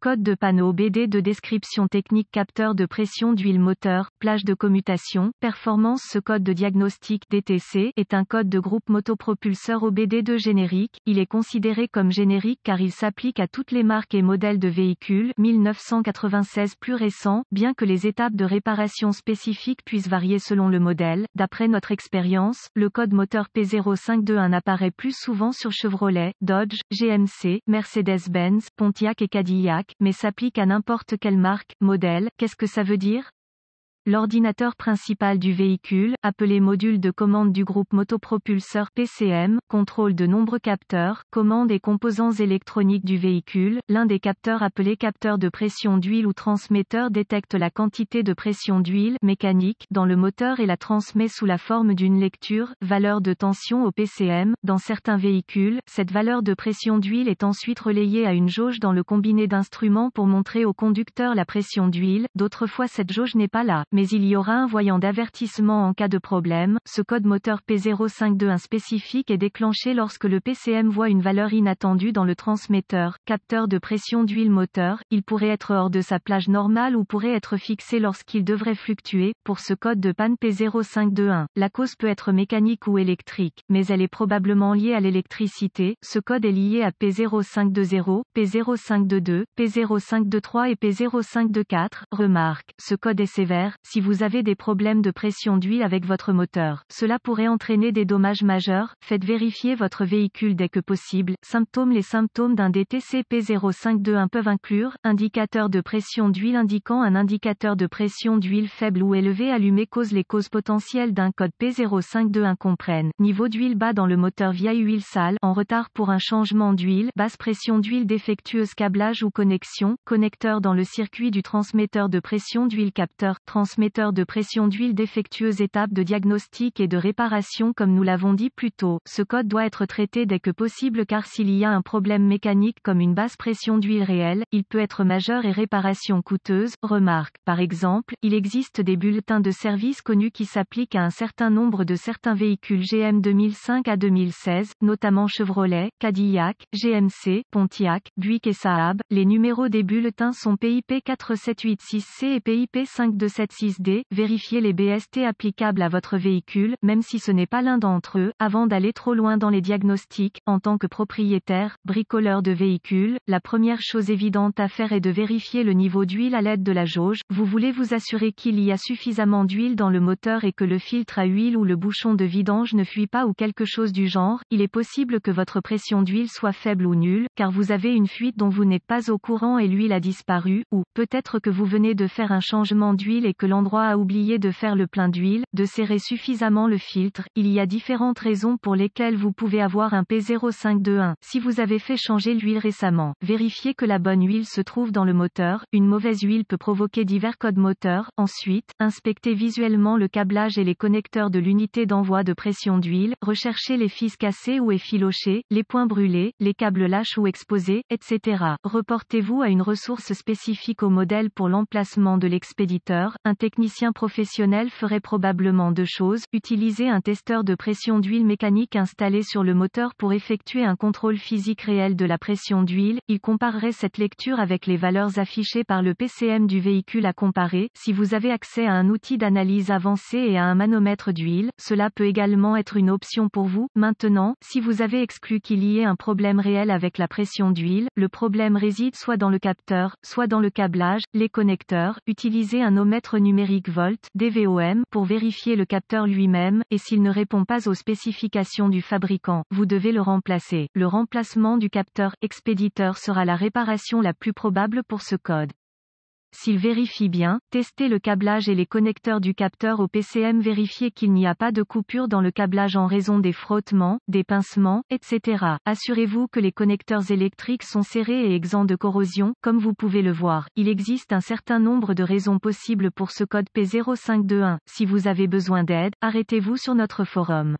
Code de panneau BD de description technique capteur de pression d'huile moteur, plage de commutation, performance Ce code de diagnostic DTC est un code de groupe motopropulseur OBD 2 générique. Il est considéré comme générique car il s'applique à toutes les marques et modèles de véhicules 1996 plus récents, bien que les étapes de réparation spécifiques puissent varier selon le modèle. D'après notre expérience, le code moteur P0521 apparaît plus souvent sur Chevrolet, Dodge, GMC, Mercedes-Benz, Pontiac et Cadillac mais s'applique à n'importe quelle marque, modèle, qu'est-ce que ça veut dire L'ordinateur principal du véhicule, appelé module de commande du groupe motopropulseur PCM, contrôle de nombreux capteurs, commandes et composants électroniques du véhicule. L'un des capteurs appelé capteur de pression d'huile ou transmetteur détecte la quantité de pression d'huile mécanique dans le moteur et la transmet sous la forme d'une lecture, valeur de tension au PCM. Dans certains véhicules, cette valeur de pression d'huile est ensuite relayée à une jauge dans le combiné d'instruments pour montrer au conducteur la pression d'huile. D'autres fois cette jauge n'est pas là mais il y aura un voyant d'avertissement en cas de problème. Ce code moteur P0521 spécifique est déclenché lorsque le PCM voit une valeur inattendue dans le transmetteur, capteur de pression d'huile moteur. Il pourrait être hors de sa plage normale ou pourrait être fixé lorsqu'il devrait fluctuer. Pour ce code de panne P0521, la cause peut être mécanique ou électrique, mais elle est probablement liée à l'électricité. Ce code est lié à P0520, P0522, P0523 et P0524. Remarque, ce code est sévère, si vous avez des problèmes de pression d'huile avec votre moteur. Cela pourrait entraîner des dommages majeurs. Faites vérifier votre véhicule dès que possible. Symptômes Les symptômes d'un DTC p 0521 peuvent inclure indicateur de pression d'huile indiquant un indicateur de pression d'huile faible ou élevé allumé cause les causes potentielles d'un code P0521 comprennent niveau d'huile bas dans le moteur vieille huile sale en retard pour un changement d'huile basse pression d'huile défectueuse câblage ou connexion connecteur dans le circuit du transmetteur de pression d'huile capteur transmetteur transmetteurs de pression d'huile défectueuses étape de diagnostic et de réparation comme nous l'avons dit plus tôt. Ce code doit être traité dès que possible car s'il y a un problème mécanique comme une basse pression d'huile réelle, il peut être majeur et réparation coûteuse. Remarque, par exemple, il existe des bulletins de service connus qui s'appliquent à un certain nombre de certains véhicules GM 2005 à 2016, notamment Chevrolet, Cadillac, GMC, Pontiac, Buick et Saab. Les numéros des bulletins sont PIP 4786 c et PIP 5276 6D, vérifiez les BST applicables à votre véhicule, même si ce n'est pas l'un d'entre eux, avant d'aller trop loin dans les diagnostics. En tant que propriétaire, bricoleur de véhicule, la première chose évidente à faire est de vérifier le niveau d'huile à l'aide de la jauge. Vous voulez vous assurer qu'il y a suffisamment d'huile dans le moteur et que le filtre à huile ou le bouchon de vidange ne fuit pas ou quelque chose du genre. Il est possible que votre pression d'huile soit faible ou nulle, car vous avez une fuite dont vous n'êtes pas au courant et l'huile a disparu, ou peut-être que vous venez de faire un changement d'huile et que l'endroit a oublié de faire le plein d'huile, de serrer suffisamment le filtre, il y a différentes raisons pour lesquelles vous pouvez avoir un P0521. Si vous avez fait changer l'huile récemment, vérifiez que la bonne huile se trouve dans le moteur, une mauvaise huile peut provoquer divers codes moteurs, ensuite, inspectez visuellement le câblage et les connecteurs de l'unité d'envoi de pression d'huile, recherchez les fils cassés ou effilochés, les points brûlés, les câbles lâches ou exposés, etc. Reportez-vous à une ressource spécifique au modèle pour l'emplacement de l'expéditeur, technicien professionnel ferait probablement deux choses, utiliser un testeur de pression d'huile mécanique installé sur le moteur pour effectuer un contrôle physique réel de la pression d'huile, il comparerait cette lecture avec les valeurs affichées par le PCM du véhicule à comparer, si vous avez accès à un outil d'analyse avancé et à un manomètre d'huile, cela peut également être une option pour vous, maintenant, si vous avez exclu qu'il y ait un problème réel avec la pression d'huile, le problème réside soit dans le capteur, soit dans le câblage, les connecteurs, utiliser un numérique, numérique Volt DVOM pour vérifier le capteur lui-même, et s'il ne répond pas aux spécifications du fabricant, vous devez le remplacer. Le remplacement du capteur expéditeur sera la réparation la plus probable pour ce code. S'il vérifie bien, testez le câblage et les connecteurs du capteur au PCM vérifiez qu'il n'y a pas de coupure dans le câblage en raison des frottements, des pincements, etc. Assurez-vous que les connecteurs électriques sont serrés et exempts de corrosion, comme vous pouvez le voir. Il existe un certain nombre de raisons possibles pour ce code P0521. Si vous avez besoin d'aide, arrêtez-vous sur notre forum.